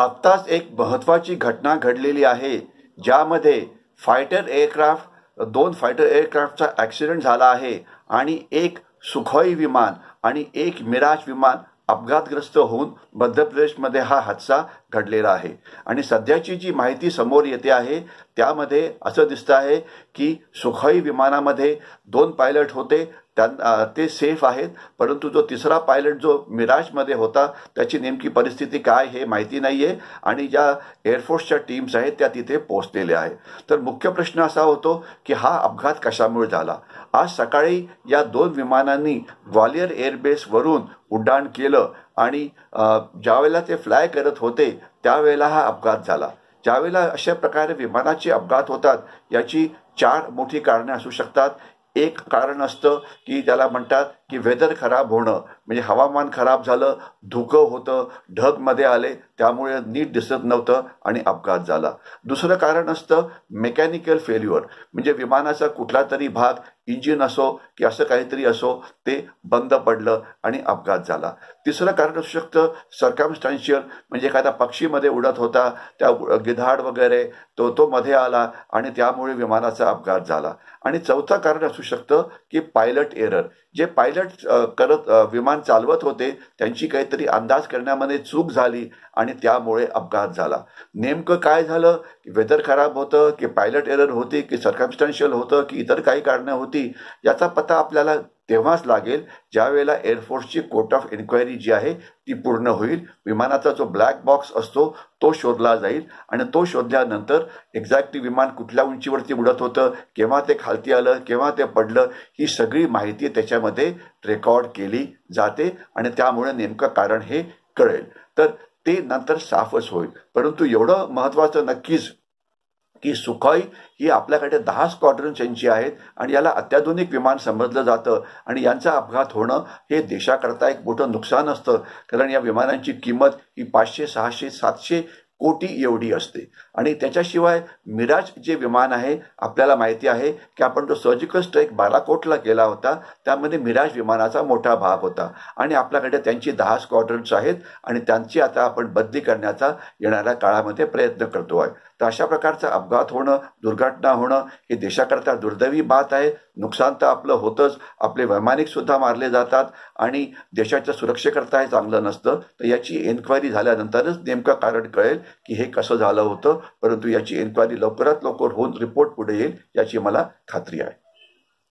आत्ताच एक महत्वाची घटना घडलेली आहे ज्यामध्ये फायटर एअरक्राफ्ट दोन फायटर एअरक्राफ्टचा ॲक्सिडेंट झाला आहे आणि एक सुखोई विमान आणि एक मिराज विमान अपघातग्रस्त होऊन मध्य प्रदेशमध्ये हा हादसा घडलेला आहे आणि सध्याची जी माहिती समोर येते आहे त्यामध्ये असं दिसतं आहे की सुखोई विमानामध्ये दोन पायलट होते त्यांना ते सेफ आहेत परंतु जो तिसरा पायलट जो मिराजमध्ये होता त्याची नेमकी परिस्थिती काय हे माहिती नाही आहे आणि ज्या एअरफोर्सच्या टीम्स आहेत त्या तिथे पोहोचलेल्या आहेत तर मुख्य प्रश्न असा होतो की हा अपघात कशामुळे झाला आज सकाळी या दोन विमानांनी ग्वालियर एअरबेसवरून उड्डाण केलं आणि ज्यावेळेला ते फ्लाय करत होते त्यावेळेला हा अपघात झाला ज्यावेळेला अशा प्रकारे विमानाचे अपघात होतात याची चार मोठी कारणे असू शकतात एक कारण असतं की त्याला म्हणतात की वेदर खराब होणं म्हणजे हवामान खराब झालं धुकं होतं ढगमध्ये आले त्यामुळे नीट दिसत नव्हतं आणि अपघात झाला दुसरं कारण असतं मेकॅनिकल फेल्युअर म्हणजे विमानाचा कुठला तरी भाग इंजिन असो की असं काहीतरी असो ते बंद पडलं आणि अपघात झाला तिसरं कारण असू शकतं सरकमस्टॅन्शियल म्हणजे एखादा पक्षीमध्ये उडत होता त्या गिधाड वगैरे तो तो मध्ये आला आणि त्यामुळे विमानाचा अपघात झाला आणि चौथं कारण असू शकतं की पायलट एरर जे पायलट करत विमान चालवत होते त्यांची काहीतरी अंदाज करण्यामध्ये चूक झाली आणि त्यामुळे अपघात झाला नेमकं काय झालं की वेदर खराब होतं की पायलट एरर होती की सरकमस्टॅन्शियल होतं की इतर काही कारणं होती याचा पत्ता आपल्याला तेव्हाच लागेल ज्यावेळेला एअरफोर्सची कोर्ट ऑफ इन्क्वायरी जी आहे ती पूर्ण होईल विमानाचा जो ब्लॅक बॉक्स असतो तो शोधला जाईल आणि तो शोधल्यानंतर एक्झॅक्टली विमान कुठल्या उंचीवरती उडत होतं केव्हा ते खालती आलं केव्हा ते पडलं ही सगळी माहिती त्याच्यामध्ये रेकॉर्ड केली जाते आणि त्यामुळे नेमकं कारण हे कळेल तर ते नंतर साफच होईल परंतु एवढं महत्त्वाचं नक्कीच की सुखाई ही आपल्याकडे दहा स्क्वॉड्रन्स यांची आहेत आणि याला अत्याधुनिक विमान समजलं जातं आणि यांचा अपघात होणं हे देशाकरता एक मोठं नुकसान असतं कारण या विमानांची किंमत ही पाचशे सहाशे सातशे कोटी एवढी असते आणि त्याच्याशिवाय मिराज जे विमान आहे आपल्याला माहिती आहे की आपण जो सर्जिकल स्ट्राईक बालाकोटला केला होता त्यामध्ये मिराज विमानाचा मोठा भाग होता आणि आपल्याकडे त्यांची दहा स्क्वॉड्रन्स आहेत आणि त्यांची आता आपण बदली करण्याचा येणाऱ्या काळामध्ये प्रयत्न करतो आहे तर अशा प्रकारचा अपघात होणं दुर्घटना होणं हे देशाकरता दुर्दैवी बात आहे नुकसान तर आपलं होतंच आपले वैमानिकसुद्धा मारले जातात आणि देशाच्या सुरक्षेकरता हे चांगलं नसतं तर याची एन्क्वायरी झाल्यानंतरच नेमकं कारण कळेल की हे कसं झालं होतं परंतु याची एन्क्वायरी लवकरात लवकर होऊन रिपोर्ट पुढे येईल याची मला खात्री आहे